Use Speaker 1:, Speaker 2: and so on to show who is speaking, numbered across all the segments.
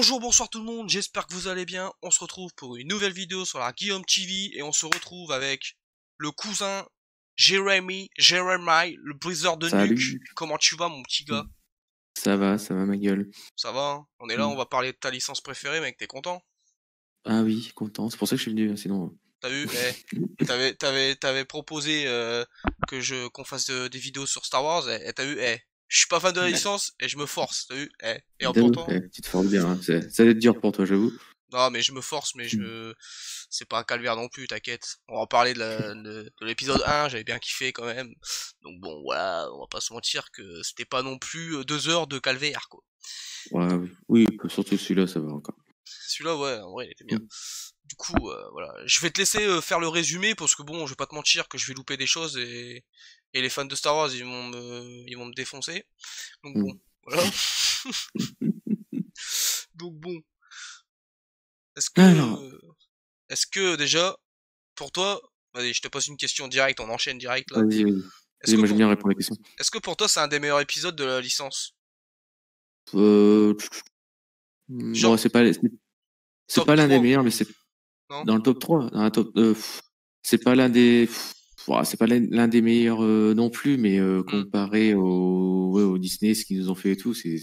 Speaker 1: Bonjour, bonsoir tout le monde, j'espère que vous allez bien. On se retrouve pour une nouvelle vidéo sur la Guillaume TV et on se retrouve avec le cousin Jeremy, Jeremiah, le briseur de Comment tu vas mon petit gars
Speaker 2: Ça va, ça va ma gueule.
Speaker 1: Ça va, hein? on est là, mm. on va parler de ta licence préférée mec, t'es content Ah
Speaker 2: oui, content, c'est pour ça que je suis venu, hein, sinon... Euh.
Speaker 1: T'as vu, eh, t'avais, proposé euh, que je, qu'on fasse euh, des vidéos sur Star Wars, et eh, eh, t'as vu, eh, je suis pas fan de la licence et je me force, t'as vu eh, Et en pourtant.
Speaker 2: Eh, tu te forces bien, hein. ça va être dur pour toi, j'avoue.
Speaker 1: Non, mais je me force, mais je. Hmm. C'est pas un calvaire non plus, t'inquiète. On va en parler de l'épisode 1, j'avais bien kiffé quand même. Donc bon, voilà, on va pas se mentir que c'était pas non plus euh, deux heures de calvaire, quoi.
Speaker 2: Ouais, oui, surtout celui-là, ça va encore.
Speaker 1: Celui-là, ouais, en vrai, il était bien. Hmm. Euh, voilà. Je vais te laisser euh, faire le résumé parce que bon, je vais pas te mentir que je vais louper des choses et, et les fans de Star Wars ils vont me, ils vont me défoncer. Donc mm. bon, voilà. Donc bon. Est-ce que, euh, est-ce que déjà, pour toi, allez, je te pose une question directe, on enchaîne direct là.
Speaker 2: Est-ce que, répondre la question.
Speaker 1: est-ce que pour toi c'est un des meilleurs épisodes de la licence
Speaker 2: euh... Genre... c'est pas, c'est pas l'un des meilleurs, mais c'est dans le top 3. Dans un top, euh, c'est pas l'un des. C'est pas l'un des meilleurs euh, non plus, mais euh, mm. comparé au, au, Disney, ce qu'ils nous ont fait et tout, c'est.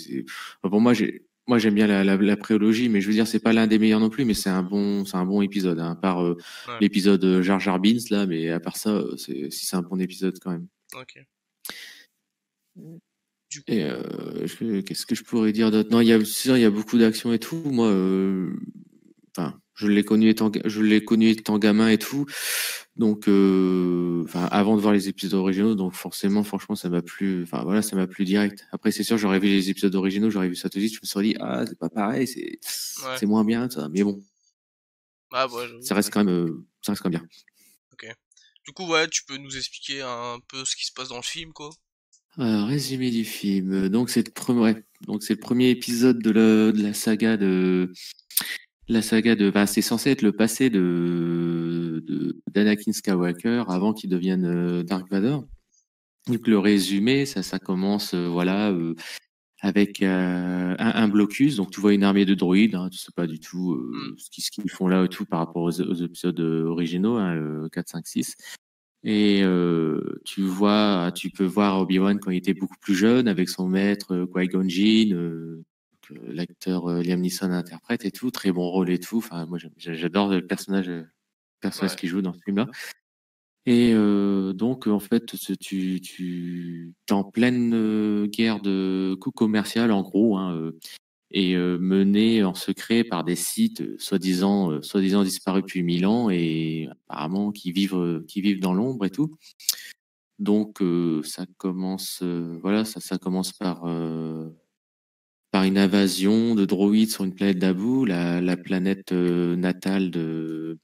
Speaker 2: moi, j'ai moi j'aime bien la, la, préologie, mais je veux dire c'est pas l'un des meilleurs non plus, mais c'est un bon c'est un bon épisode. Hein, à part l'épisode Jar Jar Binks là, mais à part ça, c'est si c'est un bon épisode quand même. Ok. Et qu'est-ce que je pourrais dire d'autre Non, il y a il y a beaucoup d'action et tout. Moi, enfin. Je l'ai connu étant, je l'ai connu étant gamin et tout. Donc, euh, avant de voir les épisodes originaux, donc forcément, franchement, ça m'a plu. Enfin, voilà, ça m'a plu direct. Après, c'est sûr, j'aurais vu les épisodes originaux, j'aurais vu ça tout de suite, je me serais dit, ah, c'est pas pareil, c'est, c'est moins bien, ça. Mais bon, ah, bah, ça reste quand même, euh, ça reste quand même bien.
Speaker 1: Ok. Du coup, ouais, tu peux nous expliquer un peu ce qui se passe dans le film, quoi.
Speaker 2: Euh, résumé du film. Donc, c'est le premier, donc c'est le premier épisode de de la saga de la saga de, c'est censé être le passé de d'Anakin Skywalker avant qu'il devienne euh, Dark Vador. Donc le résumé, ça, ça commence, euh, voilà, euh, avec un, blocus. Donc tu vois une armée de droïdes. Hein, tu sais pas du tout mm. ce qu'ils font là et tout par rapport aux, épisodes originaux, hein, 4, 5, 6. Et tu vois, tu peux voir Obi-Wan quand il était beaucoup plus jeune avec son maître Qui-Gon Jinn euh, l'acteur euh, Liam Neeson interprète et tout, très bon rôle et tout. Enfin, moi, j'adore le personnage, euh, qui joue dans ce film-là. Et donc, en fait, tu, tu es en pleine guerre de coup commercial, en gros, hein, et mené en secret par des sites soi-disant soi disparus depuis mille ans et apparemment qui vivent qui vivent dans l'ombre et tout. Donc, ça commence, voilà, ça, ça commence par par une invasion de droïdes sur une planète d'Abou, la, la, planète euh, natale de,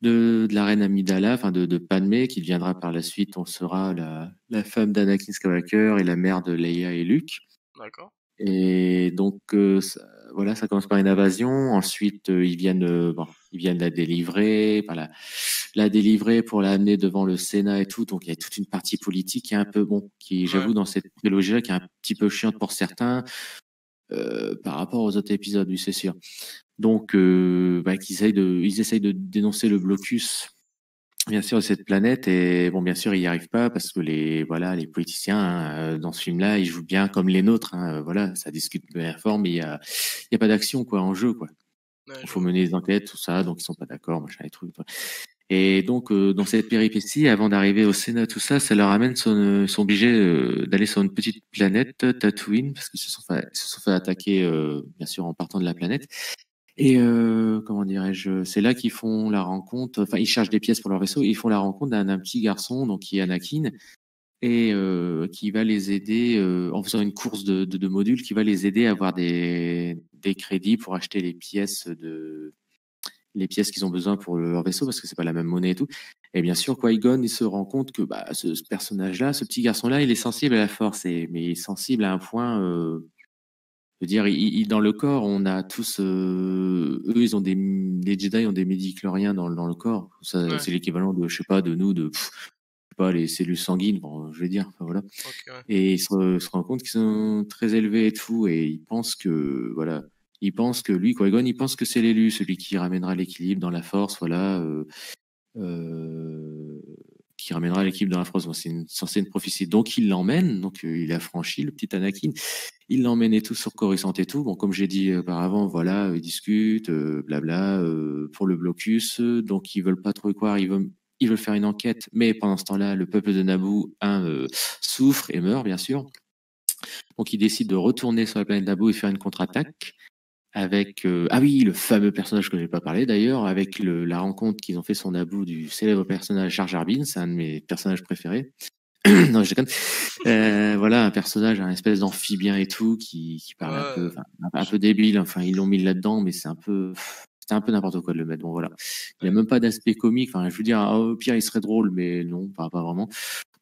Speaker 2: de, de, la reine Amidala, enfin de, de Padmé, qui viendra par la suite, on sera la, la femme d'Anakin Skywalker et la mère de Leia et Luke. D'accord. Et donc, euh, ça, voilà, ça commence par une invasion. Ensuite, euh, ils viennent, euh, bon, ils viennent la délivrer, voilà la, délivrer pour l'amener devant le Sénat et tout. Donc, il y a toute une partie politique qui est un peu bon, qui, j'avoue, dans cette trilogie-là, qui est un petit peu chiante pour certains. Euh, par rapport aux autres épisodes, oui, c'est sûr. Donc, euh, bah, ils, essayent de, ils essayent de dénoncer le blocus bien sûr de cette planète et bon bien sûr il n'y arrive pas parce que les voilà les politiciens hein, euh, dans ce film là ils jouent bien comme les nôtres hein, euh, voilà ça discute de la forme il y a il y a pas d'action quoi en jeu quoi il faut mener des enquêtes tout ça donc ils sont pas d'accord machin les trucs et donc euh, dans cette péripétie avant d'arriver au Sénat tout ça ça leur amène ils sont obligés d'aller sur une petite planète Tatooine parce qu'ils se sont fait, se sont fait attaquer bien sûr en partant de la planète et euh, comment dirais-je C'est là qu'ils font la rencontre. Enfin, ils cherchent des pièces pour leur vaisseau. ils font la rencontre d'un petit garçon, donc qui est Anakin, et euh, qui va les aider euh, en faisant une course de, de, modules, qui va les aider à avoir des, des crédits pour acheter les pièces de les pièces qu'ils ont besoin pour leur vaisseau parce que c'est pas la même monnaie et tout. Et bien sûr, Qui-Gon, il se rend compte que bah, ce, personnage-là, ce petit garçon-là, il est sensible à la force, et, mais il est sensible à un point veux dire, il, dans le corps, on a tous, euh, eux, ils ont des, les Jedi ont des médicloriens dans, dans le corps. Ça, c'est l'équivalent de, je sais pas, de nous, de, pas, les cellules sanguines, bon, je vais dire, enfin, voilà. Et ils se, se rendent compte qu'ils sont très élevés et tout, et ils pensent que, voilà, ils pensent que lui, qui il pense que c'est l'élu, celui qui ramènera l'équilibre dans la force, voilà. Euh, euh, qui ramènera l'équipe dans la France. c'est censé une prophétie. Donc il l'emmène, donc euh, il a franchi le petit Anakin, il l'emmène et tout sur Coruscant et tout. Bon, comme j'ai dit euh, auparavant, voilà, euh, ils discutent, blabla, pour le blocus, donc ils veulent pas trop y croire, ils veulent, faire une enquête, mais pendant ce temps-là, le peuple de Naboo souffre et meurt, bien sûr. Donc ils décident de retourner sur la planète Naboo et faire une contre-attaque avec euh, ah oui le fameux personnage que j'ai pas parlé d'ailleurs avec le, la rencontre qu'ils ont fait son abou du célèbre personnage Charles Arbin c'est un de mes personnages préférés non je déconne euh, voilà un personnage un espèce d'amphibien et tout qui, qui parle un peu un, peu débile enfin ils l'ont mis là dedans mais c'est un peu c'est un peu n'importe quoi de le mettre bon voilà il n'y a même pas d'aspect comique enfin je veux dire oh, au pire il serait drôle mais non pas vraiment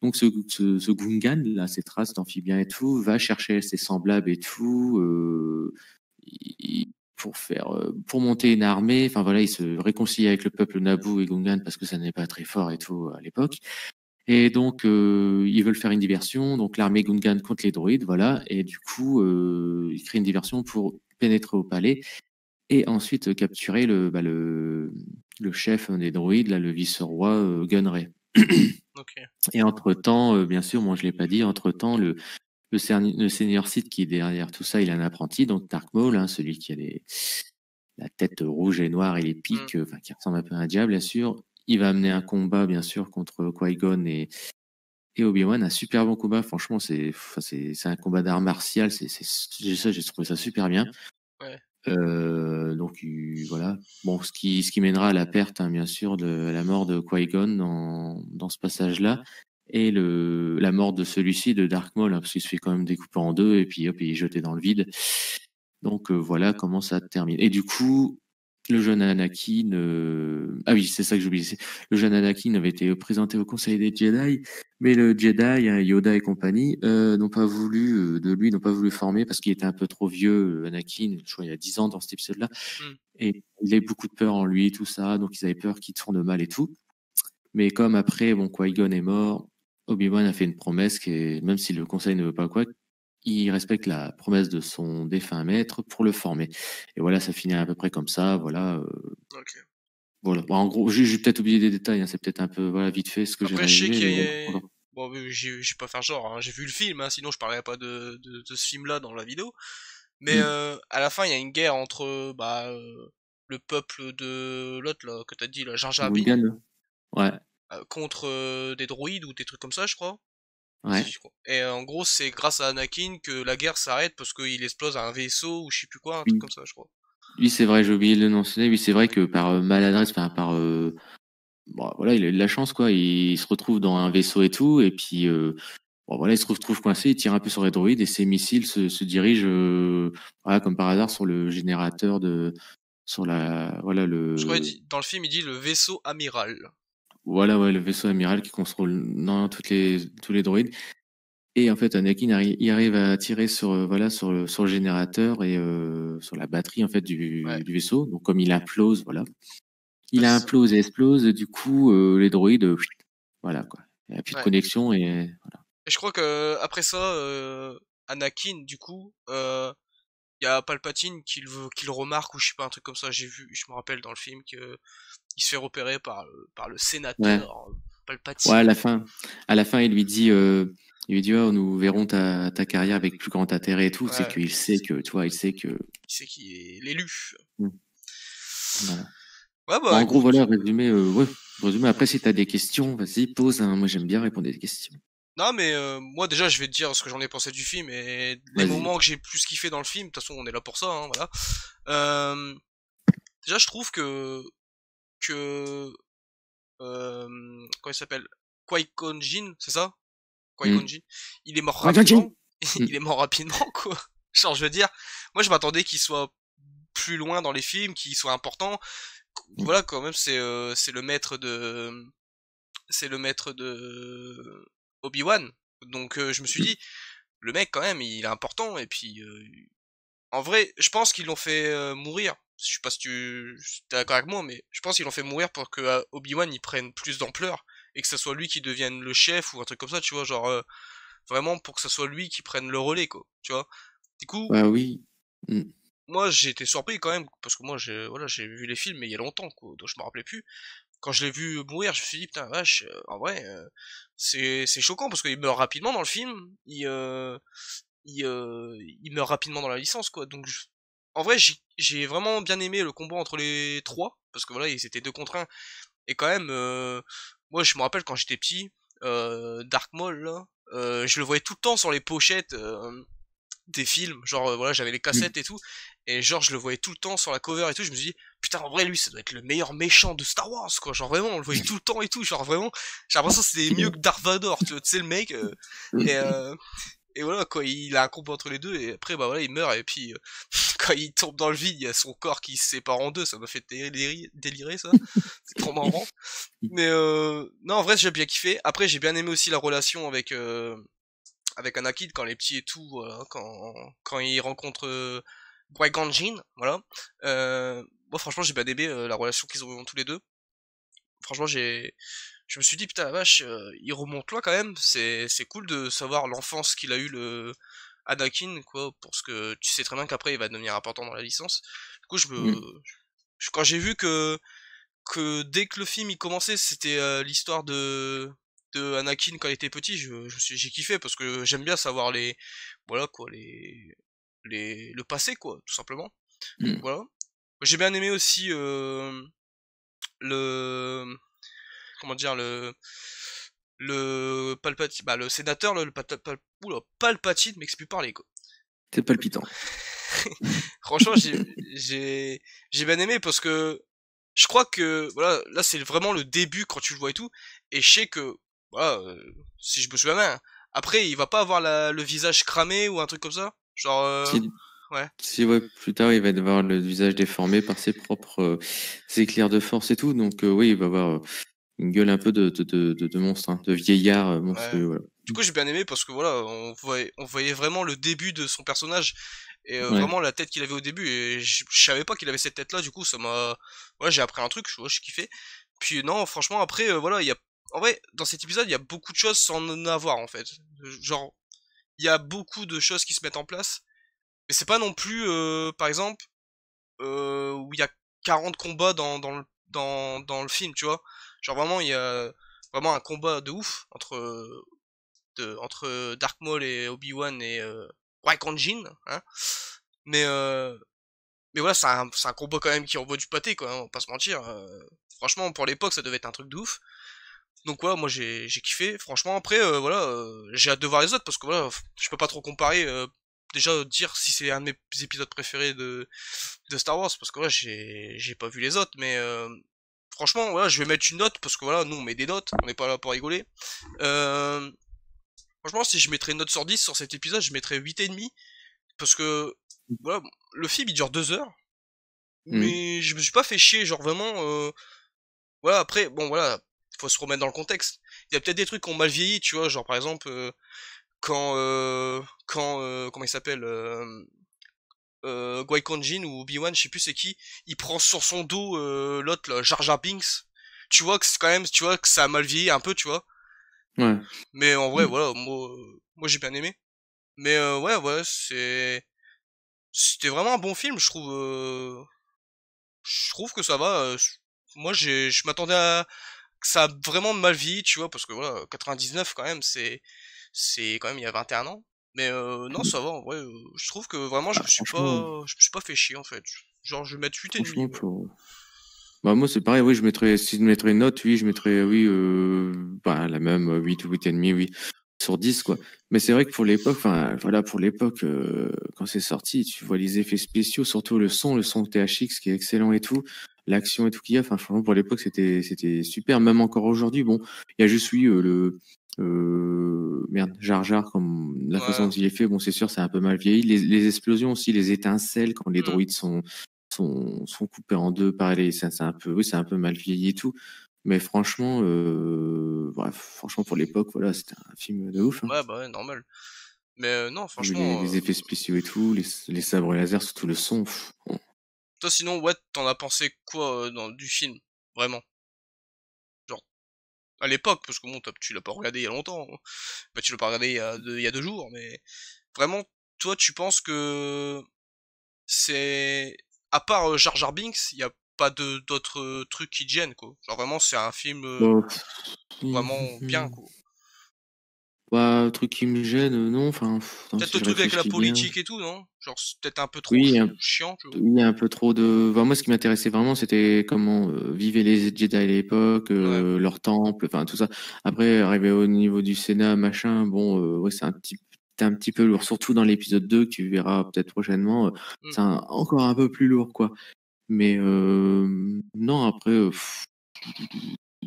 Speaker 2: donc ce, ce, Gungan là ces traces d'amphibien et tout va chercher ses semblables et tout euh, pour faire, pour monter une armée. Enfin voilà, il se réconcilie avec le peuple Naboo et Gungan parce que ça n'est pas très fort et tout à l'époque. Et donc ils veulent faire une diversion. Donc l'armée Gungan contre les droïdes, voilà. Et du coup, ils créent une diversion pour pénétrer au palais et ensuite capturer bah, le, le, chef hein, des droïdes, là, le vice-roi Gunray. Et entre-temps, bien sûr, moi je ne l'ai pas dit, entre-temps, le, le, senior site qui est derrière tout ça, il a un apprenti, donc Dark Maul, hein, celui qui a les, la tête rouge et noire et les mmh. pics, qui ressemble un peu à un diable, bien sûr. Il va amener un combat, bien sûr, contre Qui-Gon et, et Obi-Wan. Un super bon combat, franchement, c'est un combat d'art martial, j'ai trouvé ça super bien. Euh, donc voilà. Bon, ce qui, ce qui mènera à la perte, hein, bien sûr, de à la mort de Qui-Gon dans, dans, ce passage-là et le, la mort de celui-ci de Dark Maul, hein, parce qu'il se fait quand même découper en deux et puis hop, il est jeté dans le vide. Donc euh, voilà comment ça termine. Et du coup, le jeune Anakin, euh, ah oui, c'est ça que j'oubliais. Le jeune Anakin avait été présenté au Conseil des Jedi, mais le Jedi, hein, Yoda et compagnie, euh, n'ont pas voulu de lui, n'ont pas voulu former parce qu'il était un peu trop vieux, Anakin. il y a 10 ans dans cet épisode-là, hmm. et il avait beaucoup de peur en lui, tout ça, donc ils avaient peur qu'il tourne mal et tout. Mais comme après, bon, Qui-Gon est mort, Obi-Wan a fait une promesse qui même si le conseil ne veut pas quoi, il respecte la promesse de son défunt maître pour le former. Et voilà, ça finit à peu près comme ça. Voilà. Euh, ok. Voilà. en gros, j'ai peut-être oublié des détails. Hein, c'est peut-être un peu voilà, vite fait ce que j'ai réalisé. Après,
Speaker 1: Bon, je vais pas faire genre, hein, j'ai vu le film, hein, sinon je parlerais pas de, de, ce film-là dans la vidéo. Mais mm. euh, à la fin, il y a une guerre entre bah, euh, le peuple de l'autre, là, que t'as dit, la Jar Jar Ouais. Euh, contre euh, des droïdes ou des trucs comme ça, je crois. Ouais. Et en gros, c'est grâce à Anakin que la guerre s'arrête parce qu'il explose un vaisseau ou je sais plus quoi, un truc comme ça, je crois.
Speaker 2: Oui, c'est vrai, j'ai oublié de le mentionner. Oui, c'est vrai que par euh, maladresse, par, par voilà, il a eu de la chance, quoi. Il, se retrouve dans un vaisseau et tout, et puis bon, voilà, il se trouve, coincé, il tire un peu sur les droïdes et ses missiles se, dirigent, voilà, comme par hasard, sur le générateur de, sur la, voilà le.
Speaker 1: dans le film, il dit le vaisseau amiral.
Speaker 2: Voilà, le vaisseau amiral qui contrôle non, toutes les, tous les droïdes. Et en fait, Anakin arrive à tirer sur, euh, voilà, sur, le, sur générateur et euh, sur la batterie en fait du, vaisseau. Donc, comme il implose, voilà. Il implose et explose. du coup, euh, les droïdes, voilà quoi. Il n'y a plus de connexion et voilà.
Speaker 1: Et je crois que après ça, Anakin, du coup, il y a Palpatine qui le, remarque ou je sais pas un truc comme ça j'ai vu je me rappelle dans le film que il se fait repérer par euh, par le sénateur euh, Palpatine ouais à la fin
Speaker 2: à la fin il lui dit euh, il lui dit oh, nous verrons ta, ta carrière avec plus grand intérêt et tout c'est qu'il sait que tu il sait que il sait qu'il
Speaker 1: est l'élu hmm.
Speaker 2: voilà. Bah, en gros voilà résumé résumé après si t'as des questions vas-y pose moi j'aime bien répondre à des
Speaker 1: questions mais euh, moi déjà, je vais te dire ce que j'en ai pensé du film et les moments que j'ai plus kiffé dans le film. De toute façon, on est là pour ça, hein, voilà. Euh, déjà, je trouve que que euh, comment il s'appelle, Kwaikon Jin, c'est ça, mm. Il est mort rapidement. Mm. il est mort rapidement, quoi. Genre, je veux dire, moi, je m'attendais qu'il soit plus loin dans les films, qu'il soit important. Mm. Voilà, quand même, c'est euh, c'est le maître de c'est le maître de Obi-Wan. Donc euh, je me suis mmh. dit, le mec quand même, il est important. Et puis, euh, en vrai, je pense qu'ils l'ont fait euh, mourir. Je sais pas si tu es d'accord avec moi, mais je pense qu'ils l'ont fait mourir pour que Obi-Wan il prenne plus d'ampleur et que ce soit lui qui devienne le chef ou un truc comme ça, tu vois, genre vraiment pour que ce soit lui qui prenne le relais, quoi. Tu vois. Du coup. Bah oui. Mmh. Moi, j'ai été surpris quand même parce que moi, j'ai voilà, j'ai vu les films mais il y a longtemps, quoi, donc je me rappelais plus quand je l'ai vu mourir, je me suis dit putain vache, euh, en vrai, euh, c'est c'est choquant parce qu'il meurt rapidement dans le film, il euh, il, meurt rapidement dans la licence quoi. Donc en vrai, j'ai j'ai vraiment bien aimé le combat entre les trois parce que voilà, ils étaient deux contre un et quand même moi je me rappelle quand j'étais petit, Dark Maul je le voyais tout le temps sur les pochettes des films, genre euh, voilà, j'avais les cassettes et tout, et genre je le voyais tout le temps sur la cover et tout, je me suis dit putain en vrai lui ça doit être le meilleur méchant de Star Wars quoi, genre vraiment on le voyait tout le temps et tout, genre vraiment j'ai l'impression c'était mieux que Darth Vader, tu sais le mec euh, et euh, et voilà quoi, il a un combat entre les deux et après bah voilà il meurt et puis quand il tombe dans le vide il y a son corps qui se sépare en deux, ça m'a fait délirer, délirer ça, c'est trop marrant. Mais non en vrai j'ai bien kiffé, après j'ai bien aimé aussi la relation avec avec Anakin, quand les petits et tout, euh, quand, quand il rencontre euh, Ganjin, voilà. Euh, moi franchement j'ai pas aimé euh, la relation qu'ils ont tous les deux. Franchement j'ai, je me suis dit putain la vache, il remonte loin quand même. C'est c'est cool de savoir l'enfance qu'il a eu le Anakin quoi, pour ce que tu sais très bien qu'après il va devenir important dans la licence. Du coup je me, quand j'ai vu que que dès que le film il commençait c'était l'histoire de de Anakin quand il était petit, je, je j'ai kiffé parce que j'aime bien savoir les voilà quoi les les le passé quoi tout simplement. Mmh. voilà. J'ai bien aimé aussi euh, le comment dire le le Palpatine bah le sénateur le, le Palpatine mais que c'est plus parler quoi. C'est palpitant. Franchement, j'ai, j'ai j'ai bien aimé parce que je crois que voilà, là c'est vraiment le début quand tu le vois et tout et je sais que bah, euh, si je me ma main. Hein. Après, il va pas avoir le visage cramé ou un truc comme ça Genre. Euh, si, ouais.
Speaker 2: Si, ouais, plus tard, il va avoir le visage déformé par ses propres euh, éclairs de force et tout. Donc, oui, il va avoir une gueule un peu de, de, de, monstre, hein, de vieillard monstre.
Speaker 1: Du coup, j'ai bien aimé parce que voilà, on voyait, vraiment le début de son personnage et vraiment la tête qu'il avait au début. Et je, savais pas qu'il avait cette tête là, du coup, ça m'a. Ouais, j'ai appris un truc, je, suis je Puis non, franchement, après, voilà, il y a en vrai, dans cet épisode, il y a beaucoup de choses sans en avoir, en fait. Genre, il y a beaucoup de choses qui se mettent en place. Mais c'est pas non plus, euh, par exemple, euh, où il y a 40 combats dans, dans, le, dans, dans le film, tu vois. Genre, vraiment, il y a vraiment un combat de ouf entre, de, entre Dark Maul et Obi-Wan et euh, qui Jin. Hein. Mais, euh, mais voilà, c'est un, un, combat quand même qui envoie du pâté, quoi, hein, on va pas se mentir. Euh. franchement, pour l'époque, ça devait être un truc de ouf. Donc voilà, moi j'ai kiffé. Franchement, après, euh, voilà, euh, j'ai hâte de voir les autres parce que voilà, je peux pas trop comparer. Euh, déjà dire si c'est un de mes épisodes préférés de, de Star Wars parce que voilà, j'ai pas vu les autres, mais franchement, voilà, je vais mettre une note parce que voilà, nous on met des notes, on n'est pas là pour rigoler. franchement, si je mettrais une note sur 10 sur cet épisode, je mettrais 8,5 parce que voilà, le film il dure 2 heures, mmh. mais je me suis pas fait chier, genre vraiment. voilà, après, bon voilà faut se remettre dans le contexte. Il y a peut-être des trucs qui ont mal vieilli, tu vois, genre par exemple euh, quand euh, quand euh, comment il s'appelle euh, euh Jin ou b wan je sais plus c'est qui, il prend sur son dos euh, l'autre Jar Jar Binks. Tu vois que c'est quand même, tu vois que ça a mal vieilli un peu, tu vois. Ouais. Mais en vrai, mm. voilà, moi, moi j'ai bien aimé. Mais ouais, ouais, c'est c'était vraiment un bon film, je trouve. Je trouve que ça va. Moi, j'ai, je m'attendais à, ça a vraiment mal vie tu vois, parce que voilà, 99 quand même, c'est c'est quand même il y a 21 ans. Mais euh, non, ça va, en vrai, euh, je trouve que vraiment, je me suis pas, je suis pas fait chier en fait. Genre, je vais mettre 8 et
Speaker 2: Bah, moi, c'est pareil, oui, je mettrais, si je mettrais une note, oui, je mettrais, oui, euh, bah, la même, 8 ou 8 et demi, oui sur 10 quoi. Mais c'est vrai que pour l'époque, enfin voilà, pour l'époque euh, quand c'est sorti, tu vois les effets spéciaux, surtout le son, le son THX qui est excellent et tout, l'action et tout qu'il y a. Enfin franchement pour l'époque c'était c'était super, même encore aujourd'hui. Bon, il y a juste oui euh, le euh, merde Jar Jar comme la façon dont il est fait. Bon c'est sûr c'est un peu mal vieilli. Les, explosions aussi, les étincelles quand les mmh. droïdes sont sont, sont coupés en deux, les, c'est un peu, c'est un peu mal vieilli et tout. Mais franchement, euh, bah, franchement pour l'époque, voilà, c'était un film de ouf.
Speaker 1: Hein. Ouais, bah normal. Mais euh, non,
Speaker 2: franchement. Les, euh, effets spéciaux et tout, les, les sabres laser, surtout le son.
Speaker 1: Toi, sinon, ouais, t'en as pensé quoi dans, du film Vraiment Genre, à l'époque, parce que bon, tu l'as pas regardé il y a longtemps. Hein. Bah, tu l'as pas regardé il y, a deux, jours, mais vraiment, toi, tu penses que c'est. À part Jar Jar Binks, il y a pas de d'autres euh, trucs qui gênent quoi. Genre vraiment c'est un film euh, bah, vraiment bien quoi.
Speaker 2: Bah truc qui me gêne euh, non enfin. Peut-être le truc avec la politique
Speaker 1: et tout non genre peut-être un peu
Speaker 2: trop chiant. Oui un peu trop de. moi ce qui m'intéressait vraiment c'était comment vivaient les Jedi à l'époque, leur temple, enfin tout ça. Après arriver au niveau du Sénat machin bon ouais c'est un petit un petit peu lourd, surtout dans l'épisode 2 que tu verras peut-être prochainement. Mmh. C'est encore un peu plus lourd, quoi. Mais euh, non, après, euh,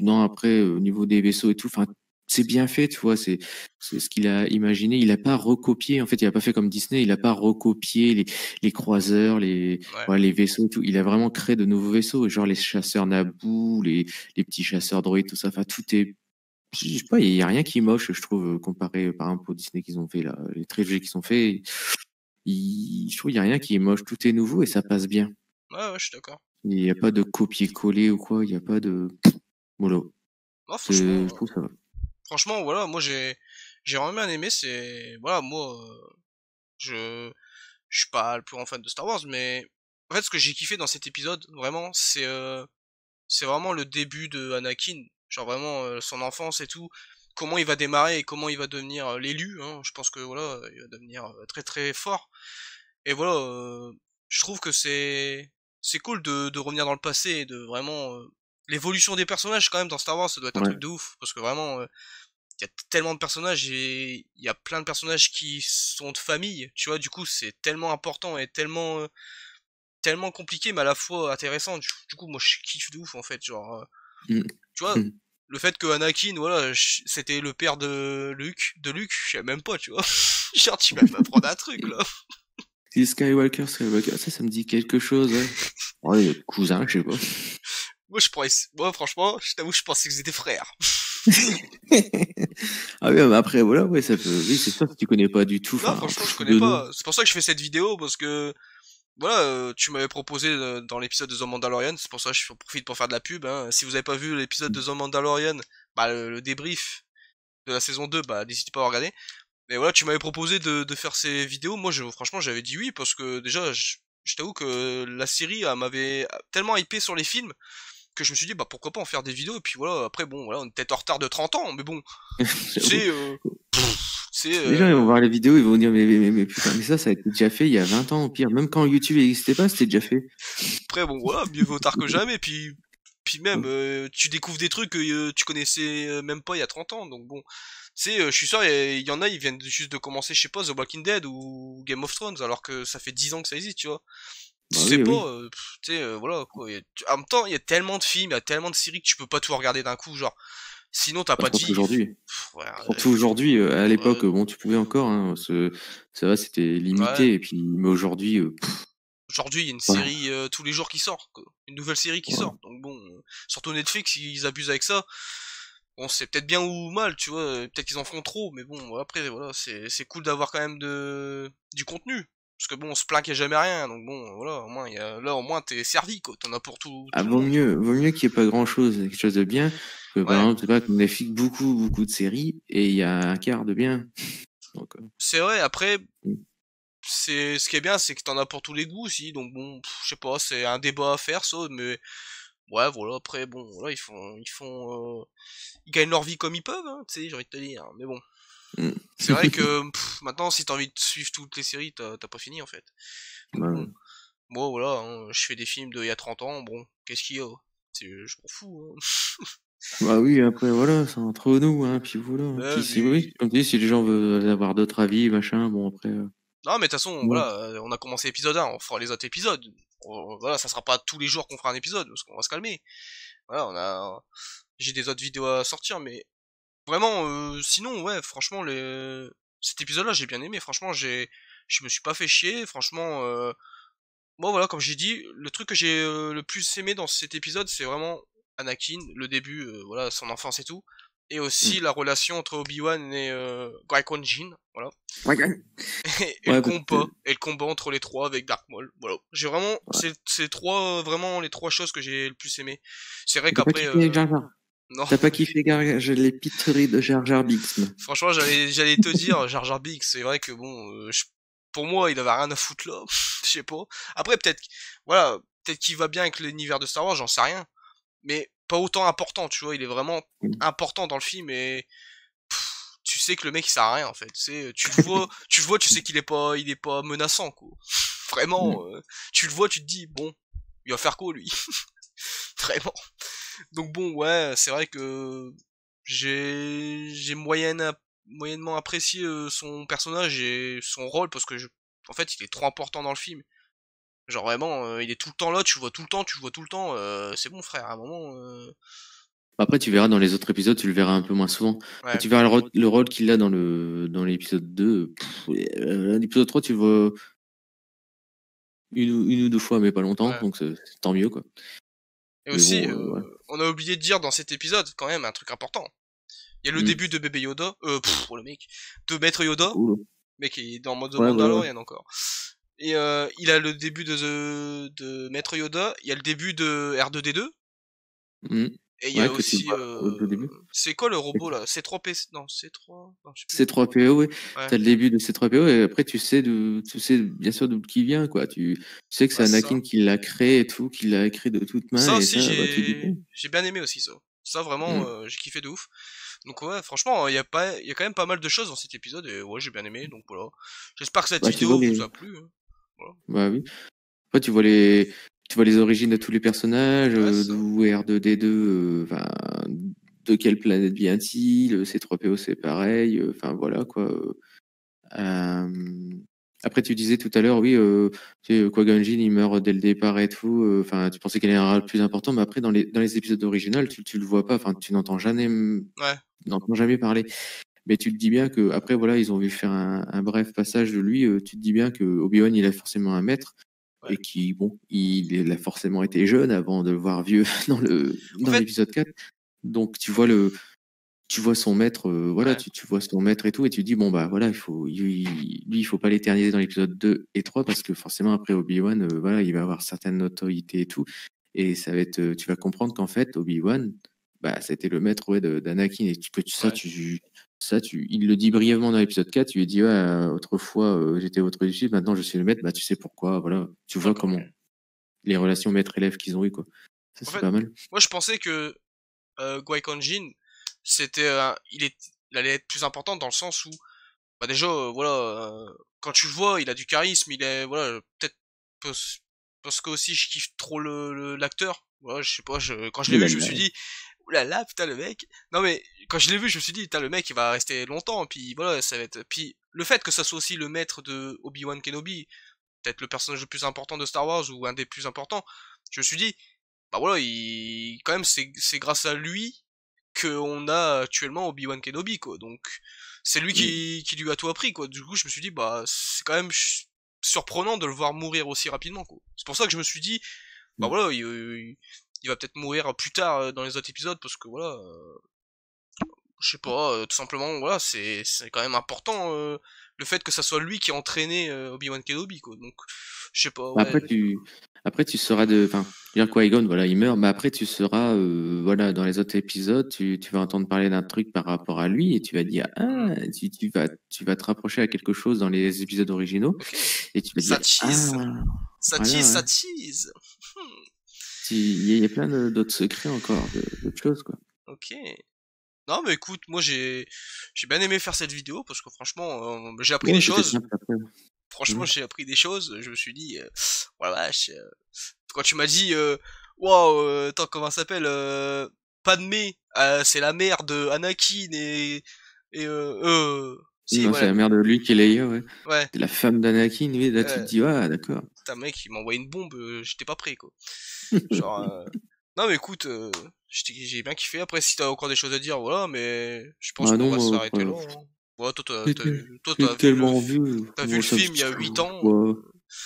Speaker 2: non, après, au niveau des vaisseaux et tout, enfin, c'est bien fait, tu vois, c'est ce qu'il a imaginé. Il n'a pas recopié, en fait, il n'a pas fait comme Disney, il n'a pas recopié les, les croiseurs, les, ouais. les vaisseaux, tout. Il a vraiment créé de nouveaux vaisseaux, genre les chasseurs Naboo, les, les petits chasseurs droïdes, tout ça. Enfin, tout est. Je, sais pas, il y a rien qui est moche, je trouve, comparé par exemple au Disney qu'ils ont fait, là, les trilogies qu'ils ont fait. Il, je trouve qu'il y a rien qui est moche, tout est nouveau et ça passe bien. Ouais, je suis d'accord. Il n'y a pas de copier-coller ou quoi, il n'y a pas de. Voilà. franchement, je ça
Speaker 1: Franchement, voilà, moi j'ai j'ai vraiment bien aimé. C'est voilà, moi euh, je je suis pas le plus grand fan de Star Wars, mais en fait ce que j'ai kiffé dans cet épisode vraiment, c'est euh, c'est vraiment le début de Anakin, genre vraiment euh, son enfance et tout. Comment il va démarrer et comment il va devenir l'élu. Hein. je pense que voilà, il va devenir très très fort. Et voilà, je trouve que c'est c'est cool de, de, revenir dans le passé et de vraiment euh, l'évolution des personnages quand même dans Star Wars ça doit être un truc de ouf parce que vraiment euh, il y a tellement de personnages et il y a plein de personnages qui sont de famille tu vois du coup c'est tellement important et tellement euh, tellement compliqué mais à la fois intéressant du, coup moi je kiffe de ouf en fait genre mmh. tu vois mmh. le fait que Anakin voilà c'était le père de Luke de Luke je sais même pas tu vois genre tu vas prendre un truc là si
Speaker 2: Skywalker, Skywalker, ça, ça me dit quelque chose. Hein. Oh, cousin, je sais pas.
Speaker 1: Moi, je Moi, franchement, je t'avoue, je pensais que c'était frère.
Speaker 2: ah oui, mais après, voilà, ouais, ça peut... Oui, c'est ça, tu connais pas du tout. Non, franchement, je connais pas.
Speaker 1: C'est pour ça que je fais cette vidéo, parce que voilà, euh, tu m'avais proposé euh, dans l'épisode de The Mandalorian, c'est pour ça que je profite pour faire de la pub. Hein. Si vous avez pas vu l'épisode de The Mandalorian, bah, le, le, débrief de la saison 2, bah, n'hésitez pas à regarder. Mais voilà, tu m'avais proposé de, faire ces vidéos. Moi, je, franchement, j'avais dit oui parce que déjà, je, t'avoue que la série m'avait tellement hypé sur les films que je me suis dit bah pourquoi pas en faire des vidéos et puis voilà après bon voilà on est peut-être en retard de 30 ans mais bon c'est euh,
Speaker 2: les gens ils vont euh, voir les vidéos ils vont dire mais, mais, putain mais ça ça a été déjà fait il y a 20 ans au pire même quand YouTube n'existait pas c'était déjà fait
Speaker 1: après bon voilà mieux vaut tard que jamais et puis puis même, mmh. euh, tu découvres des trucs que euh, tu connaissais euh, même pas il y a 30 ans. Donc bon, tu sais, je suis sûr, il y, en a, ils viennent juste de commencer, je sais pas, The Walking Dead ou Game of Thrones, alors que ça fait 10 ans que ça existe, tu vois. tu bah sais pas, tu sais, voilà. en même temps, il y a tellement de films, il y a tellement de séries que tu peux pas tout regarder d'un coup, genre. Sinon, t'as pas de Aujourd'hui. Surtout
Speaker 2: aujourd'hui, à l'époque, bon, tu pouvais encore, hein, ça va, c'était limité, et puis, mais aujourd'hui,
Speaker 1: Aujourd'hui, il y a une série euh, tous les jours qui sort, une nouvelle série qui sort. Donc bon, euh, surtout Netflix, ils abusent avec ça. Bon, c'est peut-être bien ou mal, tu vois. Peut-être qu'ils en font trop, mais bon, après, voilà, c'est cool d'avoir quand même de du contenu. Parce que bon, on se plaint qu'il n'y a jamais rien, donc bon, voilà, au moins, y a... là, au moins, t'es servi, quoi. T'en as pour tout.
Speaker 2: Ah, vaut mieux, vaut mieux qu'il n'y ait pas grand-chose, quelque chose de bien. Que, Par exemple, Netflix, beaucoup, beaucoup de séries, et il y a un quart de bien.
Speaker 1: Euh. C'est vrai, après, mm c'est ce qui est bien, c'est que t'en as pour tous les goûts aussi. Donc bon, je sais pas, c'est un débat à faire, ça. Mais ouais, voilà. Après, bon, voilà, ils font, ils font, euh, ils gagnent leur vie comme ils peuvent. Hein, tu sais, j'ai envie de te dire. Mais bon, mm. c'est vrai que maintenant, si t'as envie de suivre toutes les séries, t'as pas fini en fait. Bon, moi, voilà, hein, je fais des films d'il il y a 30 ans. Bon, qu'est-ce qu'il y a Je m'en fous. Hein.
Speaker 2: Bah oui, après voilà, c'est entre nous, hein, puis voilà. Hein, bah si, si les gens veulent avoir d'autres avis, machin, bon après. Euh,
Speaker 1: non, mais de toute façon, voilà, euh, on a commencé épisode 1, on fera les autres épisodes. voilà, ça sera pas tous les jours qu'on fera un épisode, parce qu'on va se calmer. Voilà, on a. J'ai des autres vidéos à sortir, mais. Vraiment, euh, sinon, ouais, franchement, le... cet épisode-là, j'ai bien aimé. Franchement, j'ai. Je me suis pas fait chier, franchement. Euh... Bon, voilà, comme j'ai dit, le truc que j'ai euh, le plus aimé dans cet épisode, c'est vraiment Anakin, le début, voilà, son enfance et tout et aussi mm. la relation entre Obi-Wan et euh, qui Jin. voilà. Ouais, Et, le bah, combat, et le combat entre les trois avec Dark Maul, voilà. J'ai vraiment, c'est c'est trois, euh, vraiment les trois choses que j'ai le plus aimé. C'est vrai qu'après. Euh, T'as pas kiffé
Speaker 2: les pitreries de Jar Jar Binks
Speaker 1: Franchement, j'allais, j'allais te dire Jar Jar Binks. C'est vrai que bon, euh, pour moi, il avait rien à foutre là. Je sais pas. Après, peut-être, voilà, peut-être qu'il va bien avec l'univers de Star Wars. J'en sais rien. Mais pas autant important, tu vois. Il est vraiment mmh. important dans le film et tu sais que le mec il sert à rien en fait. tu le vois, tu le vois, tu sais qu'il est pas, il est pas menaçant quoi. Vraiment, mmh. euh, tu le vois, tu te dis bon, il va faire quoi lui Vraiment. Donc bon, ouais, c'est vrai que j'ai j'ai moyennement apprécié euh, son personnage et son rôle parce que je, en fait il est trop important dans le film Genre vraiment, euh, il est tout le temps là, tu vois tout le temps, tu vois tout le temps. Euh, c'est bon, frère, à un moment. Euh.
Speaker 2: Après, tu verras dans les autres épisodes, tu le verras un peu moins souvent. Tu verras le, rôle, qu'il a dans le dans l'épisode 2. L'épisode 3, tu le vois une, une, ou deux fois, mais pas longtemps, donc tant mieux. quoi.
Speaker 1: Et aussi, on a oublié de dire dans cet épisode, quand même, un truc important. Il y a le hum. début de bébé Yoda, oh le mec, de Maître Yoda, qui est dans mode Mandalorian encore. Et euh, il a le début de, de Maître Yoda, il y a le début de R2D2. Mm. Et il y a aussi. Euh, c'est quoi le robot là C3P Non, C3.
Speaker 2: po oui. T'as le début de C3PO et après tu sais, de... tu sais bien sûr d'où qui vient quoi. Tu, sais que c'est Anakin qui l'a créé et tout, qui l'a créé de toute main. Ça aussi, bah,
Speaker 1: j'ai bien aimé aussi ça. Ça vraiment, mm. euh, j'ai kiffé de ouf. Donc ouais, franchement, il y a pas, il y a quand même pas mal de choses dans cet épisode et ouais, j'ai bien aimé. Donc voilà, j'espère que cette bah, vidéo vous a plu. Hein.
Speaker 2: Bah oui. tu vois les, tu vois les origines de tous les personnages, euh, d'où R2D2, euh, de quelle planète vient-il, euh, C3PO c'est pareil, euh, enfin voilà quoi. Après, tu disais tout à l'heure, oui, tu il meurt dès le départ et tout. Enfin, tu pensais qu'il était le plus important, mais après, dans les, dans les épisodes originaux, tu, tu le vois pas. Enfin, tu n'entends jamais, n'entends jamais parler mais tu te dis bien que après voilà ils ont vu faire un, un bref passage de lui euh, tu te dis bien que Obi-Wan il a forcément un maître et qui bon il, il, a forcément été jeune avant de le voir vieux dans le dans l'épisode 4 donc tu vois le tu vois son maître euh, voilà tu, tu, vois son maître et tout et tu te dis bon bah voilà il faut lui il faut pas l'éterniser dans l'épisode 2 et 3 parce que forcément après Obi-Wan euh, voilà il va avoir certaines notoriétés et tout et ça va être tu vas comprendre qu'en fait Obi-Wan bah, c'était le maître ouais, d'Anakin. Et tu ça, tu, ça tu, il le dit brièvement dans l'épisode 4. Tu lui dis ouais, euh, autrefois, euh, j'étais votre disciple, maintenant je suis le maître. Bah, tu sais pourquoi. Voilà, tu ah, vois comment les relations maître-élève qu'ils ont eu Quoi. c'est pas mal.
Speaker 1: Moi, je pensais que euh, Jin, c'était, il, est, allait être plus important dans le sens où, bah, déjà, euh, voilà, quand tu le vois, il a du charisme. Il est, voilà, peut-être parce que aussi je kiffe trop l'acteur. Le, l'acteur voilà, je sais pas, quand je l'ai vu, bah, je me suis dit, oulala, là là, putain, le mec. Non, mais quand je l'ai vu, je me suis dit, putain, le mec, il va rester longtemps. Puis voilà, ça va être. Puis le fait que ça soit aussi le maître de Obi-Wan Kenobi, peut-être le personnage le plus important de Star Wars ou un des plus importants, je me suis dit, bah voilà, il... quand même, c'est grâce à lui qu'on a actuellement Obi-Wan Kenobi, quoi. Donc, c'est lui qui... qui lui a tout appris, quoi. Du coup, je me suis dit, bah, c'est quand même surprenant de le voir mourir aussi rapidement, quoi. C'est pour ça que je me suis dit, bah mmh. voilà, il, il va peut-être mourir plus tard euh, dans les autres épisodes parce que voilà euh, je sais pas, euh, tout simplement, voilà, c'est quand même important le fait que ça soit lui qui a entraîné Obi-Wan Kenobi, quoi. Donc, je sais pas. après,
Speaker 2: tu, après, tu seras de. Enfin, dire quoi, voilà, il meurt, mais après, tu seras, voilà, dans les autres épisodes, tu, vas entendre parler d'un truc par rapport à lui et tu vas dire, ah, tu, tu, vas, tu vas te rapprocher à quelque chose dans les épisodes originaux. Et tu vas ça dire, tease.
Speaker 1: ça tease, ah, ça tease. Hmm
Speaker 2: il y, a plein d'autres secrets encore, d'autres choses, quoi.
Speaker 1: Ok. Non, mais écoute, moi j'ai j'ai bien aimé faire cette vidéo parce que franchement, euh, j'ai appris des choses. franchement, mmh j'ai appris des choses. Je me suis dit, euh, voilà, euh, quand tu m'as dit, waouh, wow, comment ça s'appelle, euh, Padmé, c'est la mère de Anakin et et euh, c'est la mère de Luke et Leia, ouais.
Speaker 2: La femme d'Anakin, oui, là tu te dis, ah, d'accord
Speaker 1: un mec, il m'envoie une bombe, euh, j'étais pas prêt, quoi. Genre, euh, non, mais écoute, euh, j'ai bien kiffé. Après, si t'as encore des choses à dire, voilà, mais je pense que bah qu'on va s'arrêter là. Hein. Ouais, toi, t'as vu, vu le, le film il y a 8 ans.
Speaker 2: Ouais.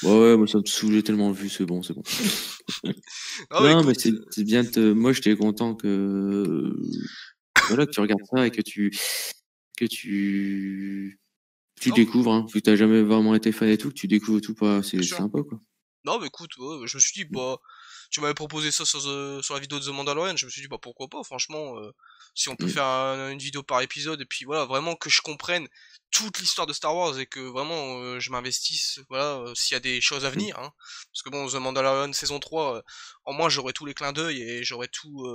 Speaker 2: Ouais, moi ça me saoule, j'ai tellement vu, c'est bon, c'est bon. non, mais c'est bien, moi j'étais content que... Voilà, que tu regardes ça et que tu... que tu tu découvres, hein, vu que t'as jamais vraiment été fan et tout, que tu découvres tout, pas, c'est sympa
Speaker 1: quoi. Non, mais écoute, je me suis dit, mm. bah, tu m'avais proposé ça sur, la vidéo de The Mandalorian, je me suis dit, bah pourquoi pas, franchement, euh, si on peut mm. faire une vidéo par épisode, et puis voilà, vraiment que je comprenne toute l'histoire de Star Wars et que vraiment euh, je m'investisse, voilà, euh, s'il y a des choses à mm. venir, hein. parce que bon, The Mandalorian saison 3, en moins j'aurai tous les clins d'œil et j'aurai tout,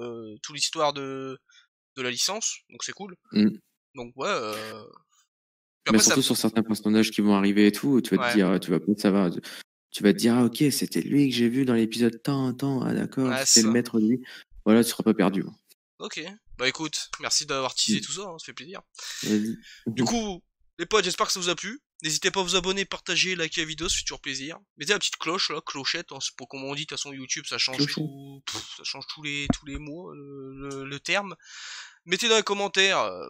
Speaker 1: l'histoire de, de la licence, donc c'est cool. Donc ouais
Speaker 2: mais surtout sur certains personnages qui vont arriver et tout, tu vas te dire, tu vas ça va, tu vas te dire, ah, ok, c'était lui que j'ai vu dans l'épisode tant, tant, ah d'accord, c'est le maître de lui. Voilà, tu seras pas perdu. Hein.
Speaker 1: Ok, bah écoute, merci d'avoir teasé mmh. tout ça, hein, ça fait plaisir. Du mmh. coup, les potes, j'espère que ça vous a plu. N'hésitez pas à vous abonner, partager, liker la vidéo, c'est toujours plaisir. Mettez la petite cloche là, clochette, hein, pour comment on dit, de son YouTube ça change tout, ça change tous les tous les mots, euh, le, terme. Mettez dans les commentaires. Euh,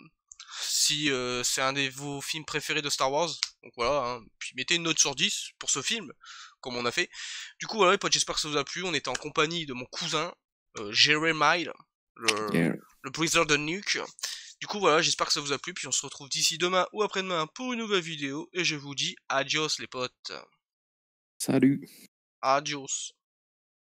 Speaker 1: si euh, c'est un de vos films préférés de Star Wars. Donc voilà, hein. puis mettez une note sur 10 pour ce film, comme on a fait. Du coup, voilà, j'espère que ça vous a plu. On était en compagnie de mon cousin, Jerry euh, Jeremy, le, le de Nuke. Du coup, voilà, j'espère que ça vous a plu. Puis on se retrouve d'ici demain ou après-demain pour une nouvelle vidéo. Et je vous dis adios, les potes. Salut. Adios.